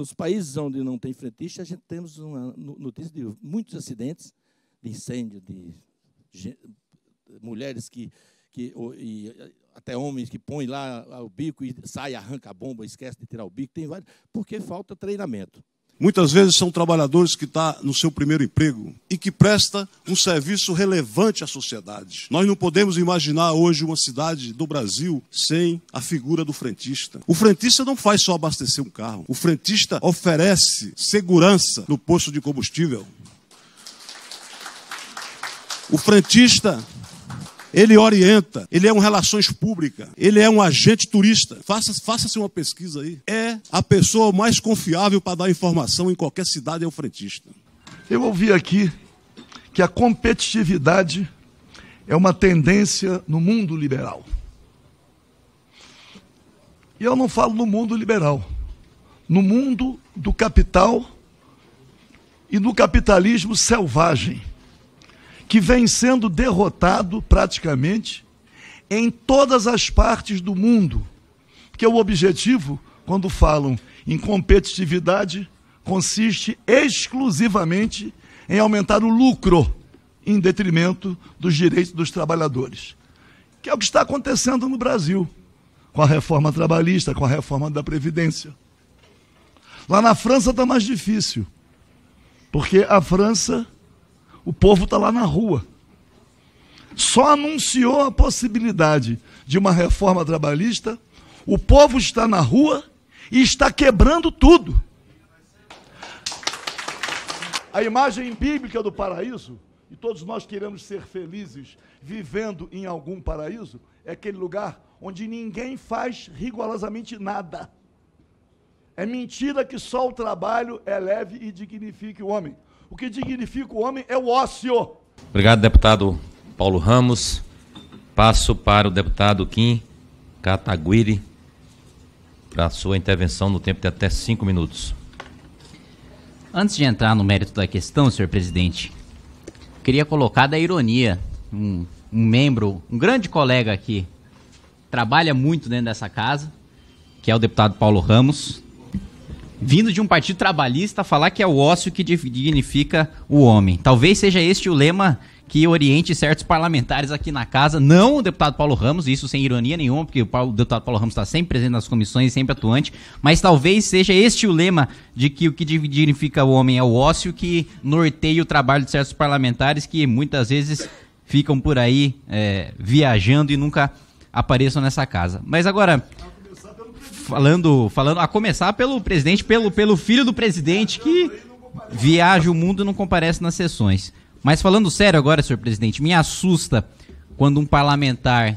Nos países onde não tem frentista, a gente temos uma notícia de muitos acidentes, de incêndio, de mulheres que, que e até homens que põem lá o bico e sai, arranca a bomba, esquece de tirar o bico, tem vários, porque falta treinamento. Muitas vezes são trabalhadores que estão tá no seu primeiro emprego e que presta um serviço relevante à sociedade. Nós não podemos imaginar hoje uma cidade do Brasil sem a figura do frentista. O frentista não faz só abastecer um carro. O frentista oferece segurança no posto de combustível. O frentista ele orienta, ele é um relações públicas, ele é um agente turista. Faça-se faça uma pesquisa aí. É a pessoa mais confiável para dar informação em qualquer cidade é o frentista. Eu ouvi aqui que a competitividade é uma tendência no mundo liberal. E eu não falo no mundo liberal, no mundo do capital e no capitalismo selvagem que vem sendo derrotado praticamente em todas as partes do mundo. Porque o objetivo, quando falam em competitividade, consiste exclusivamente em aumentar o lucro em detrimento dos direitos dos trabalhadores. Que é o que está acontecendo no Brasil, com a reforma trabalhista, com a reforma da Previdência. Lá na França está mais difícil, porque a França o povo está lá na rua. Só anunciou a possibilidade de uma reforma trabalhista, o povo está na rua e está quebrando tudo. A imagem bíblica do paraíso, e todos nós queremos ser felizes vivendo em algum paraíso, é aquele lugar onde ninguém faz rigorosamente nada. É mentira que só o trabalho eleve é e dignifique o homem. O que dignifica o homem é o ócio. Obrigado, deputado Paulo Ramos. Passo para o deputado Kim Cataguiri para a sua intervenção no tempo de até cinco minutos. Antes de entrar no mérito da questão, senhor presidente, queria colocar da ironia. Um, um membro, um grande colega aqui, trabalha muito dentro dessa casa, que é o deputado Paulo Ramos, vindo de um partido trabalhista, falar que é o ócio que dignifica o homem. Talvez seja este o lema que oriente certos parlamentares aqui na casa, não o deputado Paulo Ramos, isso sem ironia nenhuma, porque o deputado Paulo Ramos está sempre presente nas comissões, sempre atuante, mas talvez seja este o lema de que o que dignifica o homem é o ócio que norteia o trabalho de certos parlamentares que muitas vezes ficam por aí é, viajando e nunca apareçam nessa casa. Mas agora, falando, falando a começar pelo presidente, pelo, pelo filho do presidente que viaja o mundo e não comparece nas sessões. Mas falando sério agora, senhor presidente, me assusta quando um parlamentar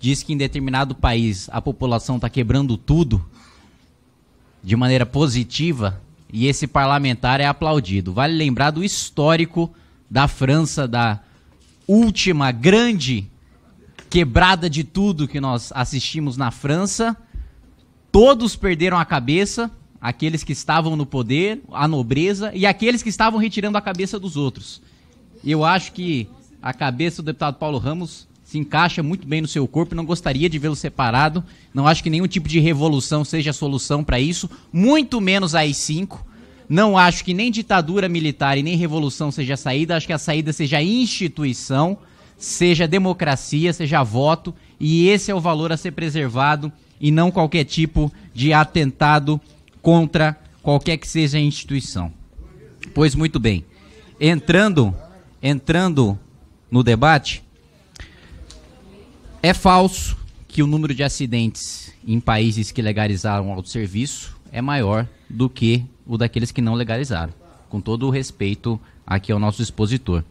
diz que em determinado país a população está quebrando tudo de maneira positiva e esse parlamentar é aplaudido. Vale lembrar do histórico da França, da última grande quebrada de tudo que nós assistimos na França Todos perderam a cabeça, aqueles que estavam no poder, a nobreza e aqueles que estavam retirando a cabeça dos outros. Eu acho que a cabeça do deputado Paulo Ramos se encaixa muito bem no seu corpo, não gostaria de vê-lo separado. Não acho que nenhum tipo de revolução seja a solução para isso, muito menos as cinco. Não acho que nem ditadura militar e nem revolução seja a saída, acho que a saída seja a instituição, seja democracia, seja voto, e esse é o valor a ser preservado e não qualquer tipo de atentado contra qualquer que seja a instituição. Pois muito bem. Entrando, entrando no debate, é falso que o número de acidentes em países que legalizaram o autosserviço é maior do que o daqueles que não legalizaram. Com todo o respeito aqui ao nosso expositor.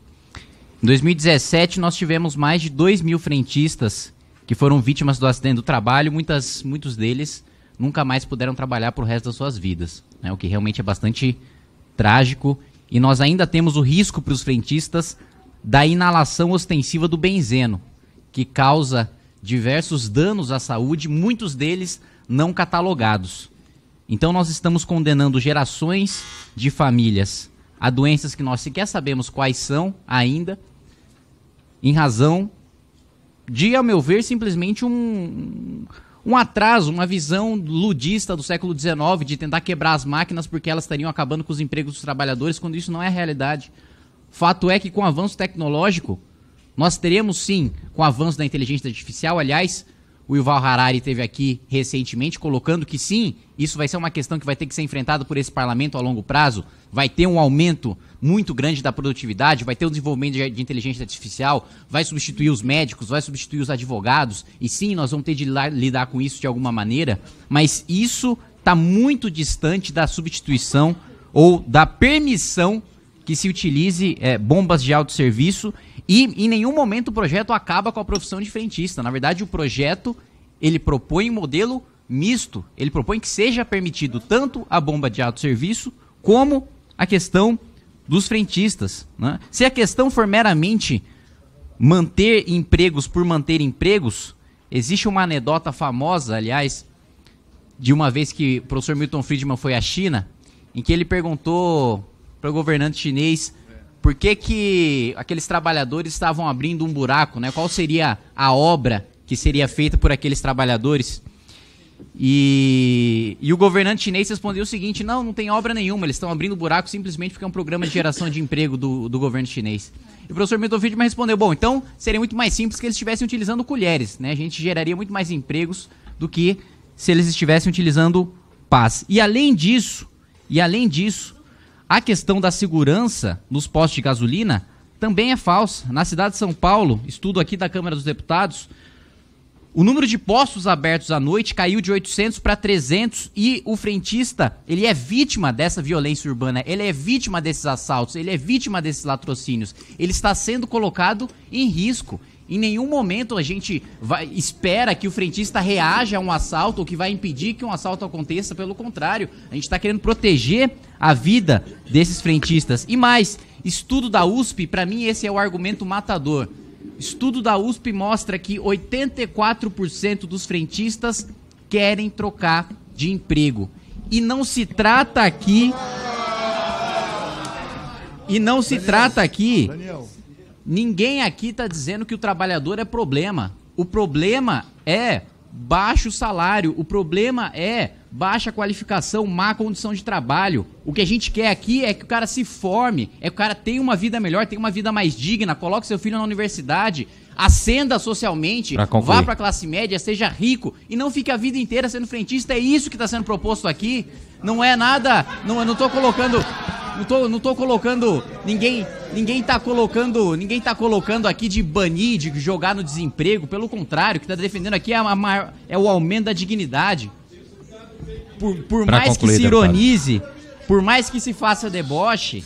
Em 2017, nós tivemos mais de 2 mil frentistas que foram vítimas do acidente do trabalho, muitas, muitos deles nunca mais puderam trabalhar para o resto das suas vidas, né? o que realmente é bastante trágico. E nós ainda temos o risco para os frentistas da inalação ostensiva do benzeno, que causa diversos danos à saúde, muitos deles não catalogados. Então nós estamos condenando gerações de famílias a doenças que nós sequer sabemos quais são ainda, em razão de, a meu ver, simplesmente um, um atraso, uma visão ludista do século XIX de tentar quebrar as máquinas porque elas estariam acabando com os empregos dos trabalhadores, quando isso não é realidade. Fato é que com o avanço tecnológico, nós teremos sim, com o avanço da inteligência artificial, aliás, o Yuval Harari teve aqui recentemente colocando que sim, isso vai ser uma questão que vai ter que ser enfrentada por esse parlamento a longo prazo. Vai ter um aumento muito grande da produtividade, vai ter o um desenvolvimento de inteligência artificial, vai substituir os médicos, vai substituir os advogados. E sim, nós vamos ter de lidar com isso de alguma maneira, mas isso está muito distante da substituição ou da permissão que se utilize é, bombas de autosserviço e em nenhum momento o projeto acaba com a profissão de frentista. Na verdade, o projeto ele propõe um modelo misto. Ele propõe que seja permitido tanto a bomba de autosserviço como a questão dos frentistas. Né? Se a questão for meramente manter empregos por manter empregos, existe uma anedota famosa, aliás, de uma vez que o professor Milton Friedman foi à China, em que ele perguntou para o governante chinês por que, que aqueles trabalhadores estavam abrindo um buraco, né? Qual seria a obra que seria feita por aqueles trabalhadores? E, e o governante chinês respondeu o seguinte: não, não tem obra nenhuma, eles estão abrindo buraco simplesmente porque é um programa de geração de emprego do, do governo chinês. E o professor Miltovic me respondeu: bom, então seria muito mais simples que eles estivessem utilizando colheres, né? A gente geraria muito mais empregos do que se eles estivessem utilizando paz. E além disso, e além disso, a questão da segurança nos postos de gasolina também é falsa. Na cidade de São Paulo, estudo aqui da Câmara dos Deputados, o número de postos abertos à noite caiu de 800 para 300 e o frentista, ele é vítima dessa violência urbana, ele é vítima desses assaltos, ele é vítima desses latrocínios. Ele está sendo colocado em risco. Em nenhum momento a gente vai, espera que o frentista reaja a um assalto ou que vai impedir que um assalto aconteça. Pelo contrário, a gente está querendo proteger a vida desses frentistas. E mais, estudo da USP, para mim esse é o argumento matador. Estudo da USP mostra que 84% dos frentistas querem trocar de emprego. E não se trata aqui. E não se trata aqui Ninguém aqui está dizendo que o trabalhador é problema. O problema é baixo salário, o problema é baixa qualificação, má condição de trabalho. O que a gente quer aqui é que o cara se forme, é que o cara tenha uma vida melhor, tenha uma vida mais digna, coloque seu filho na universidade, ascenda socialmente, pra vá para a classe média, seja rico e não fique a vida inteira sendo frentista. É isso que está sendo proposto aqui. Não é nada, não, eu não estou colocando não tô, não tô colocando. Ninguém ninguém tá colocando. Ninguém tá colocando aqui de banir, de jogar no desemprego. Pelo contrário, o que tá defendendo aqui é, a, maior, é o aumento da dignidade. Por, por mais concluir, que se ironize, deputado. por mais que se faça deboche,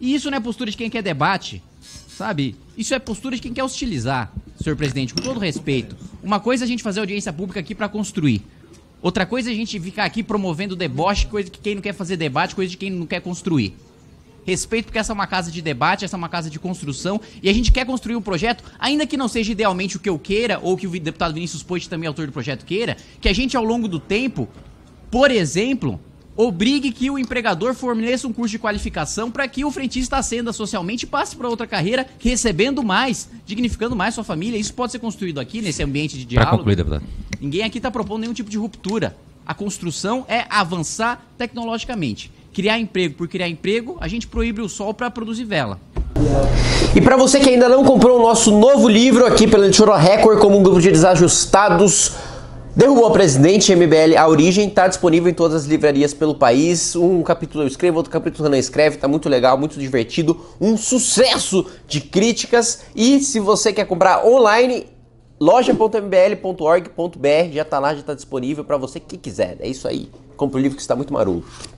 e isso não é postura de quem quer debate, sabe? Isso é postura de quem quer hostilizar, senhor presidente, com todo respeito. Uma coisa é a gente fazer audiência pública aqui para construir. Outra coisa é a gente ficar aqui promovendo deboche, coisa que quem não quer fazer debate, coisa de quem não quer construir. Respeito, porque essa é uma casa de debate, essa é uma casa de construção, e a gente quer construir um projeto, ainda que não seja idealmente o que eu queira, ou que o deputado Vinícius Poit, também autor do projeto, queira, que a gente, ao longo do tempo, por exemplo, obrigue que o empregador forneça um curso de qualificação para que o frentista ascenda socialmente e passe para outra carreira, recebendo mais, dignificando mais sua família. Isso pode ser construído aqui nesse ambiente de diálogo. Para concluir, deputado. Ninguém aqui está propondo nenhum tipo de ruptura. A construção é avançar tecnologicamente criar emprego por criar emprego, a gente proíbe o sol para produzir vela. E para você que ainda não comprou o nosso novo livro aqui pela Editora Record, como um grupo de desajustados derrubou o presidente, MBL A Origem, está disponível em todas as livrarias pelo país. Um capítulo eu escrevo, outro capítulo o Renan escreve, está muito legal, muito divertido, um sucesso de críticas. E se você quer comprar online, loja.mbl.org.br já está lá, já está disponível para você que quiser. É isso aí. Compre o livro que está muito maroto.